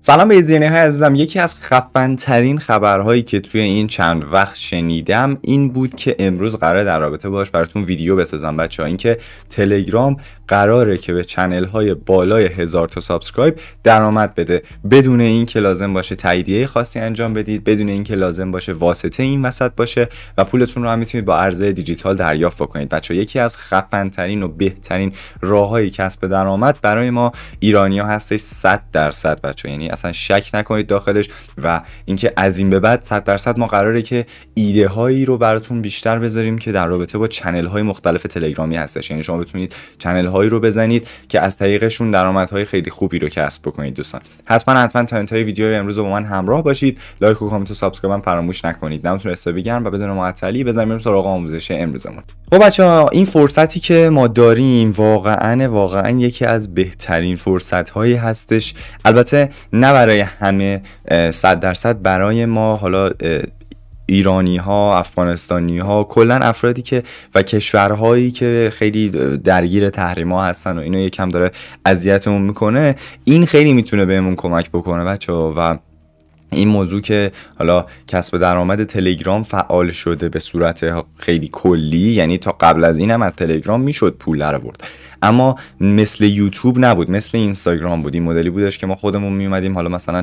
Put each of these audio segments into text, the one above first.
سلام ایزیانی های عزیزم یکی از خفن ترین خبرهایی که توی این چند وقت شنیدم این بود که امروز قرار در رابطه باش براتون ویدیو بسازم بچه ها اینکه تلگرام قراره که به چنل های بالای هزار تا سابسکرایب درآمد بده بدون اینکه لازم باشه تاییدیه خاصی انجام بدید بدون اینکه لازم باشه واسطه این وسط باشه و پولتون رو هم میتونید با ارزه دیجیتال دریافت بکنید بچه یکی از خفن ترین و بهترین راههای کسب درآمد برای ما ایرانی هستش 100 درصد بچه یعنی اصلا شک نکنید داخلش و اینکه از این به بعد 100 درصد ما قراره که ایده هایی رو براتون بیشتر بذاریم که در رابطه با چنل های مختلف تلگرامی هستش یعنی شما بتونید چنل هایی رو بزنید که از طریقشون های خیلی خوبی رو کسب بکنید دوستان حتما حتما تا انتهای ویدیو امروز با من همراه باشید لایک و کامنت و سابسکرایب فراموش نکنید دمتون حساب بگرم و بدون معطلی بزنیم سراغ آموزش امروزمون خب بچه ها این فرصتی که ما داریم واقعا واقعا یکی از بهترین فرصت هایی هستش البته نه برای همه صد درصد برای ما حالا ایرانی ها افغانستانی ها کلا افرادی که و کشورهایی که خیلی درگیر تحریم ها هستن و اینو یکم داره اذیتمون میکنه این خیلی میتونه بهمون کمک بکنه بچه و این موضوع که حالا کسب درآمد تلگرام فعال شده به صورت خیلی کلی یعنی تا قبل از این هم از تلگرام میشد پول در آورد اما مثل یوتیوب نبود مثل اینستاگرام بود این مدلی بودش که ما خودمون می اومدیم حالا مثلا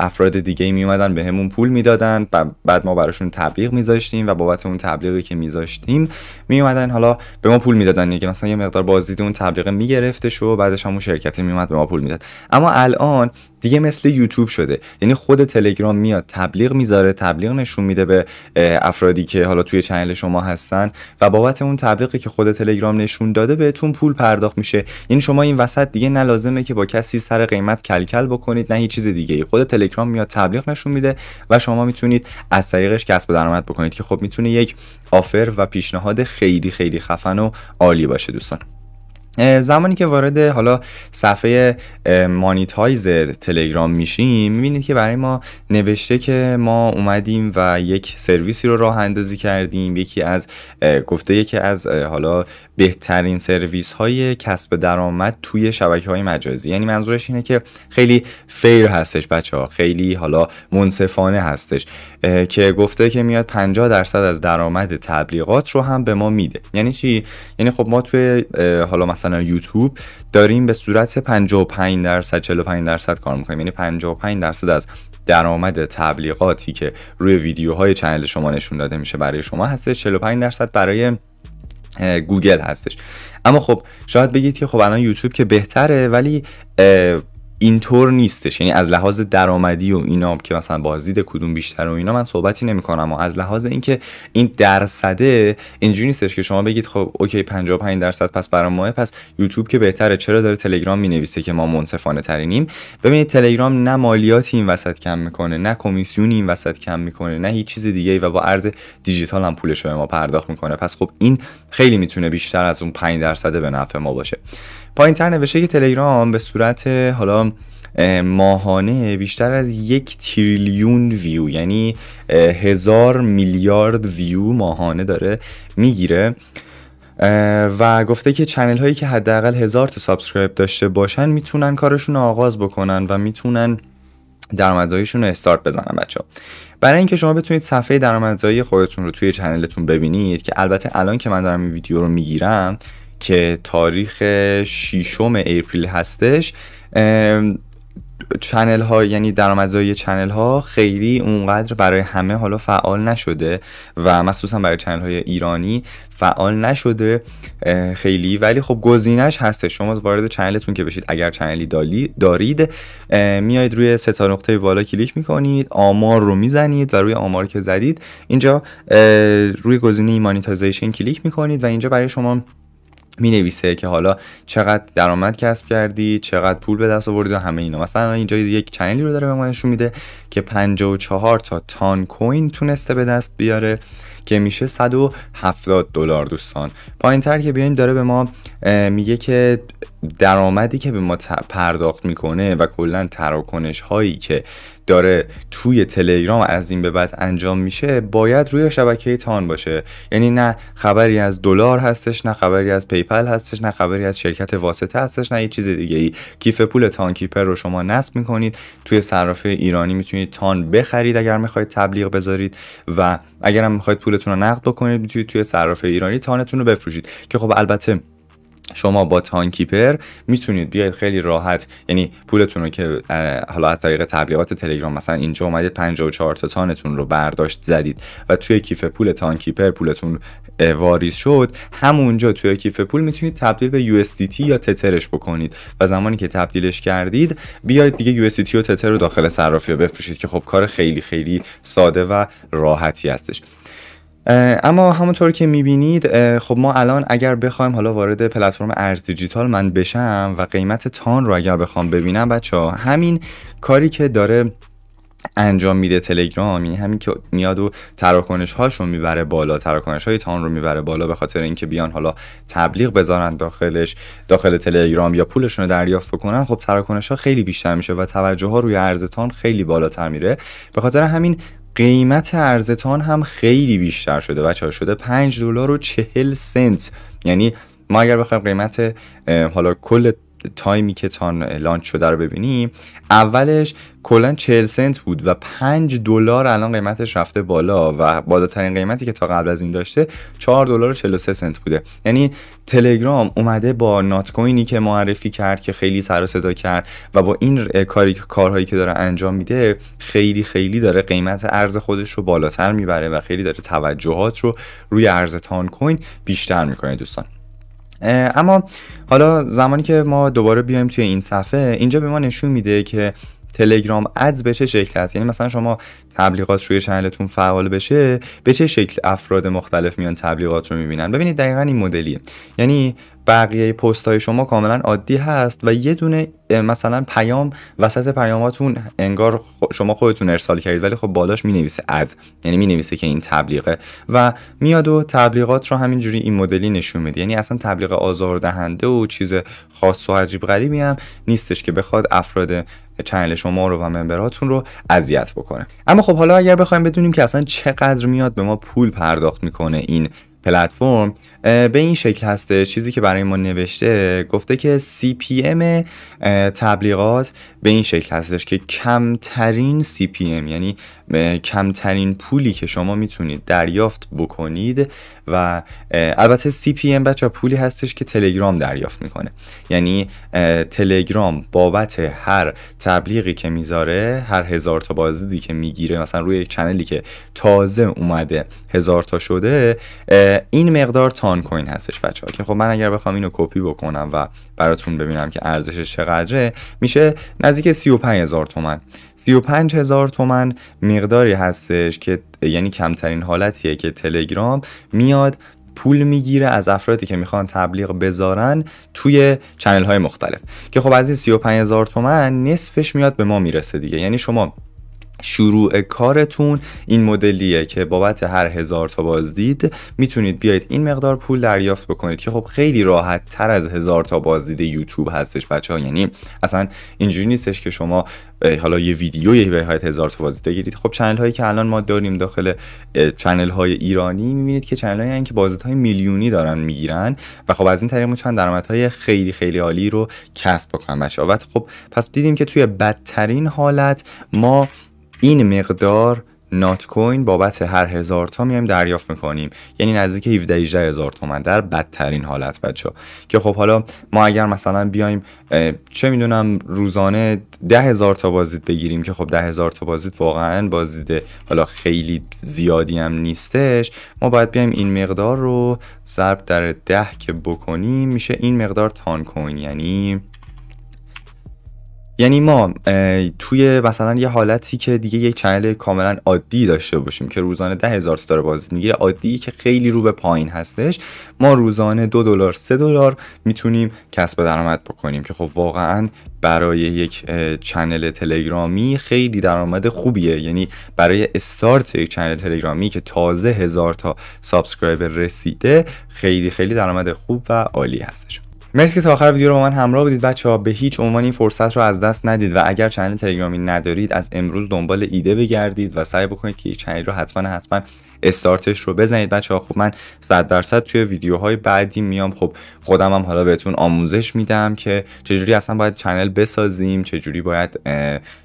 افراد دیگه می اومدن بهمون همون پول میدادن بعد ما براشون تبلیغ میذاشتیم و بابت اون تبلیغی که میذاشتیم می اومدن حالا به ما پول میدادن دیگه مثلا یه مقدار بازدید اون تبلیغ میگرفتش شو بعدش همون شرکتی میومد به ما پول میداد اما الان دیگه مثل یوتیوب شده یعنی خود تلگرام میاد تبلیغ میذاره تبلیغ نشون میده به افرادی که حالا توی چنل شما هستن و بابت اون تبلیغی که خود تلگرام نشون داده بهتون پول پرداخت میشه یعنی شما این وسط دیگه نه لازمه که با کسی سر قیمت کلکل بکنید نه هیچ چیز دیگه خود تلگرام میاد تبلیغ نشون میده و شما میتونید از طریقش کسب درآمد بکنید که خب میتونه یک آفر و پیشنهاد خیلی خیلی خفن و عالی باشه دوستان زمانی که وارد حالا صفحه مانیتایز تلگرام میشیم میبینید که برای ما نوشته که ما اومدیم و یک سرویسی رو راه اندازی کردیم یکی از گفته یکی از حالا بهترین سرویس های کسب درآمد توی شبکه های مجازی یعنی منظورش اینه که خیلی فیر هستش بچه ها خیلی حالا منصفانه هستش که گفته که میاد 50 درصد از درآمد تبلیغات رو هم به ما میده یعنی چی یعنی خب ما توی حالا مثلا یوتیوب داریم به صورت 55 درصد 45 درصد کار میکنیم یعنی 55 درصد از درآمد تبلیغاتی که روی ویدیوهای چنل شما نشون داده میشه برای شما هستش 45 درصد برای گوگل هستش اما خب شاید بگید که خب الان یوتیوب که بهتره ولی اینطور نیستش یعنی از لحاظ درآمدی و اینا که مثلا بازدید کدوم بیشتر و اینا من صحبتی نمیکنم و از لحاظ اینکه این درصده اینجوری نیستش که شما بگید خب اوکی 55 درصد پس برای ماه پس یوتیوب که بهتره چرا داره تلگرام مینویسه که ما منصفانه ترینیم ببینید تلگرام نه مالیاتی این وسط کم میکنه نه کمیسیونی این وسط کم میکنه نه هیچ چیز دیگه و با ارز دیجیتال هم پولش رو ما پرداخت میکنه پس خب این خیلی میتونه بیشتر از اون 5 درصد به نفع ما باشه پایین تر نوشته که تلگرام به صورت حالا ماهانه بیشتر از یک تریلیون ویو یعنی هزار میلیارد ویو ماهانه داره میگیره و گفته که چنل هایی که حداقل هزار تا سابسکرایب داشته باشن میتونن کارشون رو آغاز بکنن و میتونن درآمدزاییشون رو استارت بزنن بچه برای اینکه شما بتونید صفحه درآمدزایی خودتون رو توی چنلتون ببینید که البته الان که من دارم این ویدیو رو میگیرم که تاریخ شیشم اپریل هستش چنل ها یعنی درآمدزایی چنل ها خیلی اونقدر برای همه حالا فعال نشده و مخصوصا برای چنل های ایرانی فعال نشده خیلی ولی خب گزینش هسته شما وارد چنلتون که بشید اگر چنلی دارید میایید روی سه تا نقطه بالا کلیک میکنید آمار رو میزنید و روی آمار که زدید اینجا روی گزینه مانیتایزیشن کلیک میکنید و اینجا برای شما می نویسه که حالا چقدر درآمد کسب کردی چقدر پول به دست آوردی و همه اینا مثلا اینجا یک چنلی رو داره به ما نشون میده که 54 تا تان کوین تونسته به دست بیاره که میشه 170 دلار دوستان پایین تر که بیایم داره به ما میگه که درآمدی که به ما پرداخت میکنه و کلا تراکنش هایی که داره توی تلگرام از این به بعد انجام میشه باید روی شبکه تان باشه یعنی نه خبری از دلار هستش نه خبری از پیپل هستش نه خبری از شرکت واسطه هستش نه یه چیز دیگه ای کیف پول تان کیپر رو شما نصب میکنید توی صرافه ایرانی میتونید تان بخرید اگر میخواید تبلیغ بذارید و اگر هم میخواید پولتون رو نقد بکنید میتونید توی صرافه ایرانی تانتون رو بفروشید که خب البته شما با تانکیپر میتونید بیاید خیلی راحت یعنی پولتون رو که حالا از طریق تبلیغات تلگرام مثلا اینجا اومدید 54 تا تانتون رو برداشت زدید و توی کیف پول تانکیپر پولتون واریز شد همونجا توی کیف پول میتونید تبدیل به USDT یا تترش بکنید و زمانی که تبدیلش کردید بیاید دیگه USDT و تتر رو داخل صرافی بفروشید که خب کار خیلی خیلی ساده و راحتی هستش اما همونطور که میبینید خب ما الان اگر بخوایم حالا وارد پلتفرم ارز دیجیتال من بشم و قیمت تان رو اگر بخوام ببینم بچه ها همین کاری که داره انجام میده تلگرام یعنی همین که میاد و تراکنش رو میبره بالا تراکنش های تان رو میبره بالا به خاطر اینکه بیان حالا تبلیغ بذارن داخلش داخل تلگرام یا پولشون رو دریافت بکنن خب تراکنش ها خیلی بیشتر میشه و توجه ها روی ارز تان خیلی بالاتر میره به خاطر همین قیمت ارزتان هم خیلی بیشتر شده بچه شده 5 دلار و 40 سنت یعنی ما اگر بخوایم قیمت حالا کل تایمی که تان لانچ شده رو ببینیم اولش کلا 40 سنت بود و 5 دلار الان قیمتش رفته بالا و بالاترین قیمتی که تا قبل از این داشته 4 دلار و 43 سنت بوده یعنی تلگرام اومده با نات کوینی که معرفی کرد که خیلی سر صدا کرد و با این کاری کارهایی که داره انجام میده خیلی خیلی داره قیمت ارز خودش رو بالاتر میبره و خیلی داره توجهات رو روی ارز تان کوین بیشتر میکنه دوستان اما حالا زمانی که ما دوباره بیایم توی این صفحه اینجا به ما نشون میده که تلگرام ادز به چه شکل هست یعنی مثلا شما تبلیغات روی چنلتون فعال بشه به چه شکل افراد مختلف میان تبلیغات رو میبینن ببینید دقیقا این مدلیه یعنی بقیه پست های شما کاملا عادی هست و یه دونه مثلا پیام وسط پیاماتون انگار شما خودتون ارسال کردید ولی خب بالاش می نویسه اد یعنی می نویسه که این تبلیغه و میاد و تبلیغات رو همینجوری این مدلی نشون میده یعنی اصلا تبلیغ آزاردهنده و چیز خاص و عجیب غریبی هم نیستش که بخواد افراد چنل شما رو و ممبراتون رو اذیت بکنه اما خب حالا اگر بخوایم بدونیم که اصلا چقدر میاد به ما پول پرداخت میکنه این پلتفرم به این شکل هسته چیزی که برای ما نوشته گفته که ام تبلیغات به این شکل هستش که کمترین ام یعنی کمترین پولی که شما میتونید دریافت بکنید و البته ام بچه پولی هستش که تلگرام دریافت میکنه یعنی تلگرام بابت هر تبلیغی که میذاره هر هزار تا بازدیدی که میگیره مثلا روی یک چنلی که تازه اومده هزار تا شده این مقدار تان کوین هستش بچه ها که خب من اگر بخوام اینو کپی بکنم و براتون ببینم که ارزشش چقدره میشه نزدیک 35 هزار تومن 35 هزار تومن مقداری هستش که یعنی کمترین حالتیه که تلگرام میاد پول میگیره از افرادی که میخوان تبلیغ بذارن توی چنل های مختلف که خب از این 35 هزار تومن نصفش میاد به ما میرسه دیگه یعنی شما شروع کارتون این مدلیه که بابت هر هزار تا بازدید میتونید بیاید این مقدار پول دریافت بکنید که خب خیلی راحت تر از هزار تا بازدید یوتیوب هستش بچه ها یعنی اصلا اینجوری نیستش که شما حالا یه ویدیو یه به هزار تا بازدید بگیرید خب چنل هایی که الان ما داریم داخل چنل های ایرانی میبینید که چنل هایی که بازدید های میلیونی دارن میگیرن و خب از این طریق میتونن درآمدهای خیلی خیلی عالی رو کسب بکنن بچه‌ها خب پس دیدیم که توی بدترین حالت ما این مقدار نات کوین بابت هر هزار تا میایم دریافت میکنیم یعنی نزدیک 17 18 هزار تومن در بدترین حالت بچه ها. که خب حالا ما اگر مثلا بیایم چه میدونم روزانه 10 هزار تا بازدید بگیریم که خب 10 هزار تا بازدید واقعا بازدید حالا خیلی زیادی هم نیستش ما باید بیایم این مقدار رو ضرب در 10 که بکنیم میشه این مقدار تان کوین یعنی یعنی ما توی مثلا یه حالتی که دیگه یک چنل کاملا عادی داشته باشیم که روزانه ده هزار ستاره بازدید میگیره عادی که خیلی رو به پایین هستش ما روزانه دو دلار سه دلار میتونیم کسب درآمد بکنیم که خب واقعا برای یک چنل تلگرامی خیلی درآمد خوبیه یعنی برای استارت یک چنل تلگرامی که تازه هزار تا سابسکرایبر رسیده خیلی خیلی درآمد خوب و عالی هستش مرسی که تا آخر ویدیو رو با من همراه بودید بچه ها به هیچ عنوان این فرصت رو از دست ندید و اگر چنل تلگرامی ندارید از امروز دنبال ایده بگردید و سعی بکنید که این چنل رو حتما حتما استارتش رو بزنید بچه ها خب من صد درصد توی ویدیوهای بعدی میام خب خودم هم حالا بهتون آموزش میدم که چجوری اصلا باید چنل بسازیم چجوری باید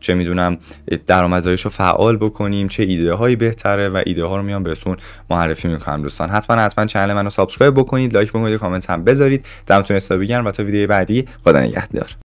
چه میدونم درآمدزاییش رو فعال بکنیم چه ایده هایی بهتره و ایده ها رو میام بهتون معرفی میکنم دوستان حتما حتما من رو سابسکرایب بکنید لایک بکنید کامنت هم بذارید دمتون حسابی و تا ویدیو بعدی خدا نگهدار